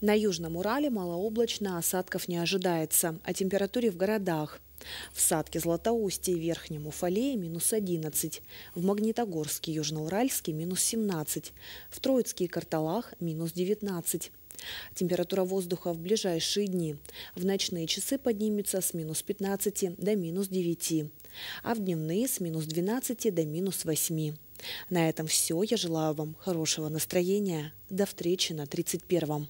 На Южном Урале малооблачно, осадков не ожидается. О температуре в городах. В Садке, Златоусте и Верхнем Уфалее – минус 11. В Магнитогорске, Южноуральске – минус 17. В Троицке и Карталах – минус 19. Температура воздуха в ближайшие дни. В ночные часы поднимется с минус 15 до минус 9, а в дневные с минус 12 до минус 8. На этом все. Я желаю вам хорошего настроения. До встречи на 31-м.